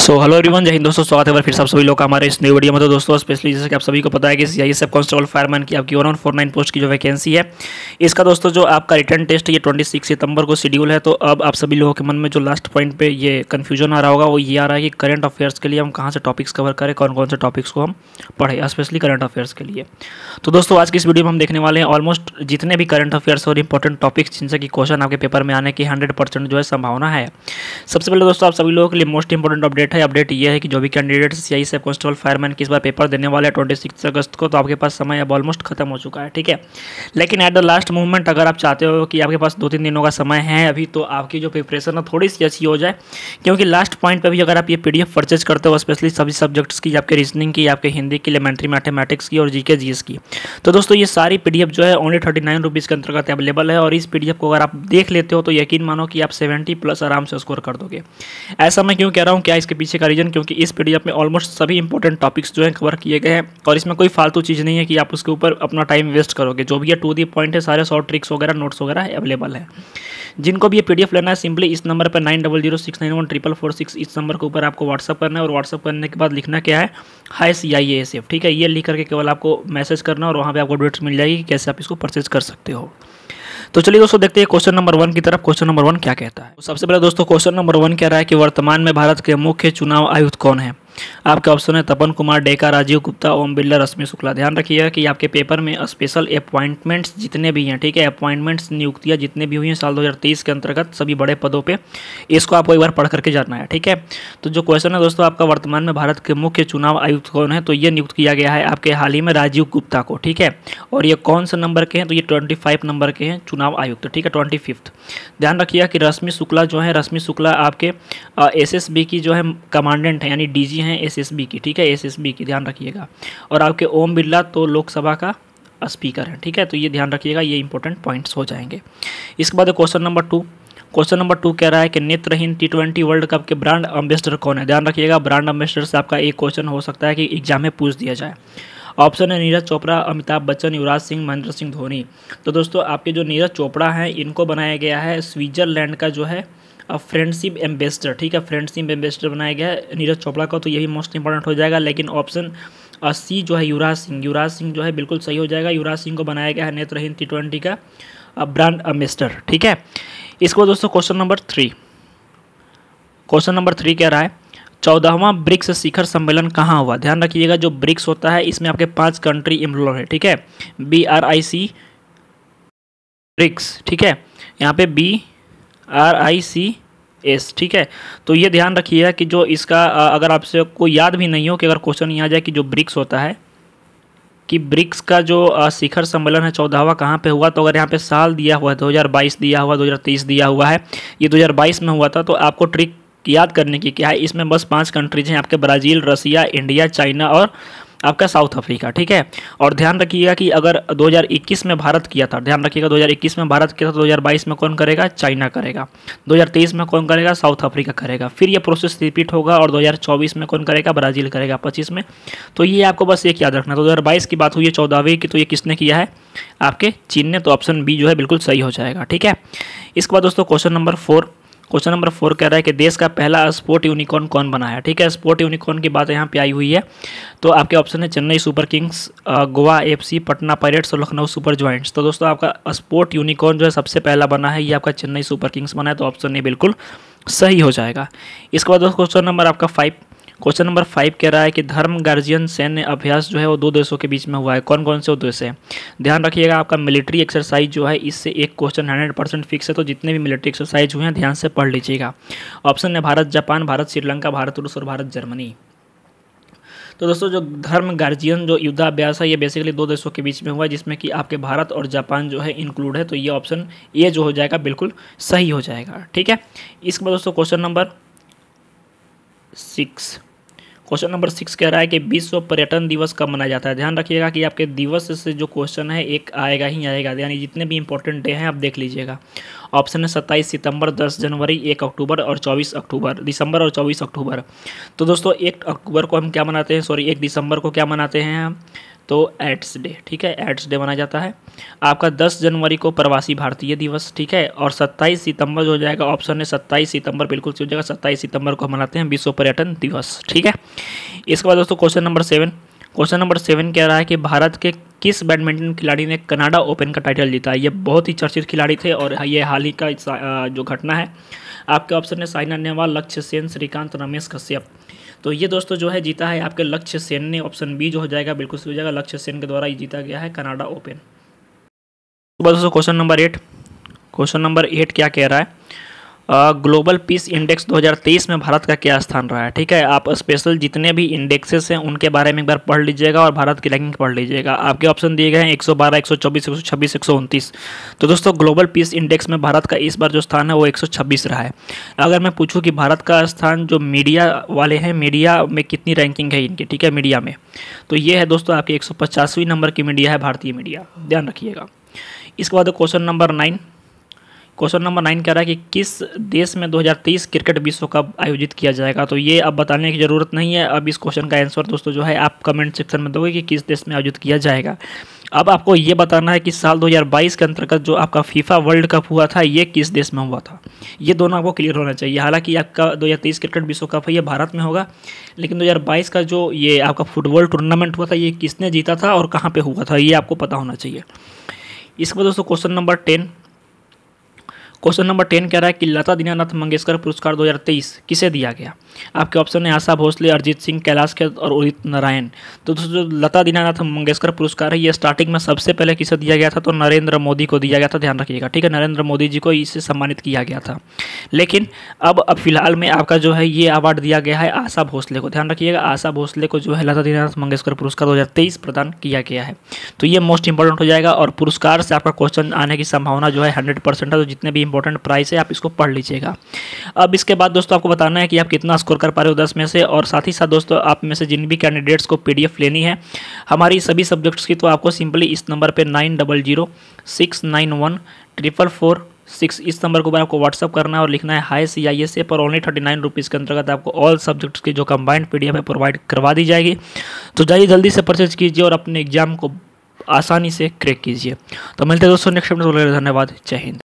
so hello everyone जय हिंद दोस्तों स्वागत है फिर सब सभी लोग हमारे इस न्यू वीडियो में तो दोस्तों स्पेशली जैसे कि आप सभी को पता है कि एस एफ कॉन्स्टेबल फायरमैन की आपकी वन फोर नाइन पोस्ट की जो वैकेंसी है इसका दोस्तों जो आपका रिटर्न टेस्ट ये ट्वेंटी सिक्स सितंबर को शेड्यूल है तो अब आप सभी लोगों के मन में जो लास्ट पॉइंट पर ये कन्फ्यूजन आ रहा होगा वो ये आ रहा है कि करंट अफेयर्स के लिए हम कहाँ से टॉपिक्स कवर करें कौन कौन से टॉपिक्स को हम पढ़ें स्पेशली करंट अफेयर्स के लिए तो दोस्तों आज की इस वीडियो में हम देखने वाले हैं ऑलमोस्ट जितने भी करंट अफेयर्स और इंपॉर्टेंट टॉपिक्स जिनसे कि क्वेश्चन आपके पेपर में आने की हंड्रेड जो है संभावना है सबसे पहले दोस्तों आप सभी लोगों के लिए मोस्ट इंपॉर्टेंट अपडेट अपडेट है अपडेट ये है कि जो भी कैंडिडेट या आई सब कॉन्स्टेबल फायरमैन की इस बार पेपर देने वाले ट्वेंटी सिक्स अगस्त को तो आपके पास समय अब ऑलमोस्ट खत्म हो चुका है ठीक है लेकिन एट द लास्ट मूवमेंट अगर आप चाहते हो कि आपके पास दो तीन दिनों का समय है अभी तो आपकी जो प्रिपरेशन है थोड़ी सी अच्छी हो जाए क्योंकि लास्ट पॉइंट पर भी अगर आप ये पी परचेज करते हो स्पेशली सभी सब्जेक्ट्स की आपके रीजनिंग की आपके हिंदी की एलिमेंट्री मैथमेटिक्स की और जी के की तो दोस्तों ये सारी पी जो है ओनली थर्टी नाइन के अंतर्गत अवेलेबल है और इस पी को अगर आप देख लेते हो तो यकीन मानो कि आप सेवेंटी प्लस आराम से स्कोर कर दोगे ऐसा मैं क्यों कह रहा हूँ क्या इसके पीछे का रीज़न क्योंकि इस पीडीएफ में ऑलमोस्ट सभी इंपॉर्टेंट टॉपिक्स जो हैं कवर किए गए हैं और इसमें कोई फालतू चीज़ नहीं है कि आप उसके ऊपर अपना टाइम वेस्ट करोगे जो भी है टू दी पॉइंट है सारे शॉर्ट ट्रिक्स वगैरह नोट्स वगैरह अवेलेबल है जिनको भी ये पी लेना है सिंपली इस नंबर पर nine double zero six nine one triple four six इस नंबर के ऊपर आपको व्हाट्सअप करना है और व्हाट्सअप करने के बाद लिखना क्या है हाई सी आई ठीक है ये लिख करके केवल आपको मैसेज करना और वहाँ पर आपको अपडेट्स मिल जाएगी कि कैसे आप इसको परचेज कर सकते हो तो चलिए दोस्तों देखते हैं क्वेश्चन नंबर वन की तरफ क्वेश्चन नंबर वन क्या कहता है तो सबसे पहले दोस्तों क्वेश्चन नंबर वन कह रहा है कि वर्तमान में भारत के मुख्य चुनाव आयुक्त कौन है आपका ऑप्शन है तपन कुमार डेका राजीव गुप्ता ओम बिरला रश्मि शुक्ला ध्यान रखिएगा कि आपके पेपर में स्पेशल अपॉइंटमेंट्स जितने भी हैं ठीक है अपॉइंटमेंट्स नियुक्तियाँ जितने भी हुई हैं साल 2023 के अंतर्गत सभी बड़े पदों पर इसको आपको एक बार पढ़ करके जानना है ठीक है तो जो क्वेश्चन है दोस्तों आपका वर्तमान में भारत के मुख्य चुनाव आयुक्त कौन है तो ये नियुक्त किया गया है आपके हाल ही में राजीव गुप्ता को ठीक है और ये कौन से नंबर के हैं तो ये ट्वेंटी नंबर के हैं चुनाव आयुक्त ठीक है ट्वेंटी ध्यान रखिएगा कि रश्मि शुक्ला जो है रश्मि शुक्ला आपके एस की जो है कमांडेंट है यानी डी है हैं एसएसबी की ठीक है एसएसबी की ध्यान रखिएगा और आपके ओम बिरला तो लोकसभा का स्पीकर हैं ठीक है तो ये ध्यान रखिएगा ये इंपॉर्टेंट पॉइंट्स हो जाएंगे इसके बाद question number two question number two कह रहा है कि नेत्रहीन टी ट्वेंटी वर्ल्ड कप के ब्रांड एम्बेसडर कौन है ध्यान रखिएगा ब्रांड एम्बेसडर से आपका एक क्वेश्चन हो सकता है कि एग्जाम में पूछ दिया जाए ऑप्शन है नीरज चोपड़ा अमिताभ बच्चन युवराज सिंह महेंद्र सिंह धोनी तो दोस्तों आपके जो नीरज चोपड़ा हैं इनको बनाया गया है स्विट्जरलैंड का जो है फ्रेंडशिप एम्बेसडर ठीक है फ्रेंडशिप एम्बेसडर बनाया गया है नीरज चोपड़ा का तो ये भी मोस्ट इंपॉर्टेंट हो जाएगा लेकिन ऑप्शन सी जो है युवराज सिंह युवराज सिंह जो है बिल्कुल सही हो जाएगा युवराज सिंह को बनाया गया है नेत्रहीन टी ट्वेंटी का ब्रांड एम्बेसडर ठीक है इसको दोस्तों question number three question number three कह रहा है चौदहवां ब्रिक्स शिखर सम्मेलन कहाँ हुआ ध्यान रखिएगा जो ब्रिक्स होता है इसमें आपके पांच कंट्री इन्वॉल्व है ठीक है B R I C BRICS ठीक है यहाँ पे B R I C S ठीक है तो ये ध्यान रखिएगा कि जो इसका अगर आपसे कोई याद भी नहीं हो कि अगर क्वेश्चन यहाँ आ जाए कि जो ब्रिक्स होता है कि ब्रिक्स का जो शिखर सम्मेलन है चौदहवा कहाँ पे हुआ तो अगर यहाँ पे साल दिया हुआ है 2022 दिया हुआ 2023 दिया हुआ है ये 2022 में हुआ था तो आपको ट्रिक याद करने की क्या है इसमें बस पांच कंट्रीज हैं आपके ब्राज़ील रसिया इंडिया चाइना और आपका साउथ अफ्रीका ठीक है और ध्यान रखिएगा कि अगर 2021 में भारत किया था ध्यान रखिएगा 2021 में भारत किया था बाईस में कौन करेगा चाइना करेगा 2023 में कौन करेगा साउथ अफ्रीका करेगा फिर ये प्रोसेस रिपीट होगा और 2024 में कौन करेगा ब्राज़ील करेगा पच्चीस में तो ये आपको बस एक याद रखना हज़ार बाईस की बात हुई है चौदहवीं की तो ये किसने किया है आपके चीन ने तो ऑप्शन बी जो है बिल्कुल सही हो जाएगा ठीक है इसके बाद दोस्तों question number four question number four कह रहा है कि देश का पहला स्पोर्ट यूनिकॉर्न कौन बना है ठीक है स्पोर्ट यूनिकॉर्न की बात यहाँ पे आई हुई है तो आपके ऑप्शन है Chennai Super Kings Goa F Patna Pirates और लखनऊ सुपर ज्वाइंट्स तो दोस्तों आपका स्पोर्ट यूनिकॉर्न जो है सबसे पहला बना है ये आपका चेन्नई सुपर किंग्स बना है तो ऑप्शन ये बिल्कुल सही हो जाएगा इसके बाद दोस्तों क्वेश्चन नंबर आपका फाइव क्वेश्चन नंबर फाइव कह रहा है कि धर्म गार्जियन सैन्य अभ्यास जो है वो दो देशों के बीच में हुआ है कौन कौन से देश है ध्यान रखिएगा आपका मिलिट्री एक्सरसाइज जो है इससे एक क्वेश्चन हंड्रेड परसेंट फिक्स है तो जितने भी मिलिट्री एक्सरसाइज हुए हैं ध्यान से पढ़ लीजिएगा ऑप्शन है भारत जापान भारत श्रीलंका भारत रूस और भारत जर्मनी तो दोस्तों जो धर्म गार्जियन जो युद्धाभ्यास है ये बेसिकली दो देशों के बीच में हुआ है जिसमें कि आपके भारत और जापान जो है इंक्लूड है तो ये ऑप्शन ए जो हो जाएगा बिल्कुल सही हो जाएगा ठीक है इसके बाद दोस्तों question number six question number six कह रहा है कि विश्व पर्यटन दिवस कब मनाया जाता है ध्यान रखिएगा कि आपके दिवस से जो क्वेश्चन है एक आएगा ही आएगा यानी जितने भी इंपॉर्टेंट डे हैं आप देख लीजिएगा ऑप्शन है सत्ताईस सितंबर दस जनवरी एक अक्टूबर और चौबीस अक्टूबर दिसंबर और चौबीस अक्टूबर तो दोस्तों एक अक्टूबर को हम क्या मनाते हैं सॉरी एक दिसंबर को क्या मनाते हैं हम तो एड्स डे ठीक है एड्स डे मनाया जाता है आपका 10 जनवरी को प्रवासी भारतीय दिवस ठीक है और 27 सितंबर जो हो जाएगा ऑप्शन है 27 सितंबर बिल्कुल सही हो जाएगा 27 सितंबर को मनाते हैं विश्व पर्यटन दिवस ठीक है इसके बाद दोस्तों question number seven question number seven कह रहा है कि भारत के किस बैडमिंटन खिलाड़ी ने कनाडा ओपन का टाइटल जीता ये बहुत ही चर्चित खिलाड़ी थे और ये हाल ही का जो घटना है आपके ऑप्शन है साइना नेहवाल लक्ष्य सेन श्रीकांत रमेश कश्यप तो ये दोस्तों जो है जीता है आपके लक्ष्य सेन ने ऑप्शन बी जो हो जाएगा बिल्कुल सही हो जाएगा लक्ष्य सेन के द्वारा ये जीता गया है कनाडा ओपन तो दोस्तों question number eight question number eight क्या कह रहा है ग्लोबल पीस इंडेक्स 2023 में भारत का क्या स्थान रहा है ठीक है आप स्पेशल जितने भी इंडेक्सेस हैं उनके बारे में एक बार पढ़ लीजिएगा और भारत की रैंकिंग पढ़ लीजिएगा आपके ऑप्शन दिए गए हैं 112, 124, 126, 129 तो दोस्तों ग्लोबल पीस इंडेक्स में भारत का इस बार जो स्थान है वो एक रहा है अगर मैं पूछूँ कि भारत का स्थान जो मीडिया वाले हैं मीडिया में कितनी रैंकिंग है इनकी ठीक है मीडिया में तो ये है दोस्तों आपकी एक नंबर की मीडिया है भारतीय मीडिया ध्यान रखिएगा इसके बाद question number nine question number nine कह रहा है कि किस देश में 2023 क्रिकेट विश्व कप आयोजित किया जाएगा तो ये अब बताने की ज़रूरत नहीं है अब इस क्वेश्चन का आंसर दोस्तों जो है आप कमेंट सेक्शन में दोगे कि किस देश में आयोजित किया जाएगा अब आपको ये बताना है कि साल 2022 के अंतर्गत जो आपका फीफा वर्ल्ड कप हुआ था ये किस देश में हुआ था ये दोनों आपको क्लियर होना चाहिए हालांकि आपका 2023 क्रिकेट विश्व कप है ये भारत में होगा लेकिन 2022 का जो ये आपका फुटबॉल टूर्नामेंट हुआ था ये किसने जीता था और कहाँ पर हुआ था ये आपको पता होना चाहिए इसके बाद दोस्तों question number ten question number ten कह रहा है कि लता दीनानाथ मंगेशकर पुरस्कार 2023 किसे दिया गया आपके ऑप्शन है आशा भोसले अरिजीत सिंह कैलाश खेत और उदित नारायण तो दोस्तों जो लता दीनानाथ मंगेशकर पुरस्कार है ये स्टार्टिंग में सबसे पहले किसे दिया गया था तो नरेंद्र मोदी को दिया गया था ध्यान रखिएगा ठीक है नरेंद्र मोदी जी को इसे सम्मानित किया गया था लेकिन अब अब फिलहाल में आपका जो है ये अवार्ड दिया गया है आशा भोसले को ध्यान रखिएगा आशा भोसले को जो है लता दीनानाथ मंगेशकर पुरस्कार दो प्रदान किया गया है तो ये मोस्ट इंपॉर्टेंट हो जाएगा और पुरस्कार से आपका क्वेश्चन आने की संभावना जो है हंड्रेड है तो जितने भी इंपॉर्टेंट प्राइस है आप इसको पढ़ लीजिएगा अब इसके बाद दोस्तों आपको बताना है कि आप कितना स्कोर कर पा रहे हो दस में से और साथ ही साथ दोस्तों आप में से जिन भी कैंडिडेट्स को पी लेनी है हमारी सभी सब्जेक्ट्स की तो आपको सिंपली इस नंबर पर nine double zero six nine one triple four six इस नंबर के ऊपर आपको व्हाट्सअप करना है और लिखना है high C I S A पर ओनली थर्टी नाइन रुपीज़ के अंतर्गत आपको ऑल सब्जेक्ट्स की जो कंबाइंड पी डी एफ है प्रोवाइड करवा दी जाएगी तो जाइए जल्दी से परचेज कीजिए और अपने एग्जाम को आसानी से क्रैक कीजिए तो मिलते हैं दोस्तों नेक्स्ट धन्यवाद जय हिंद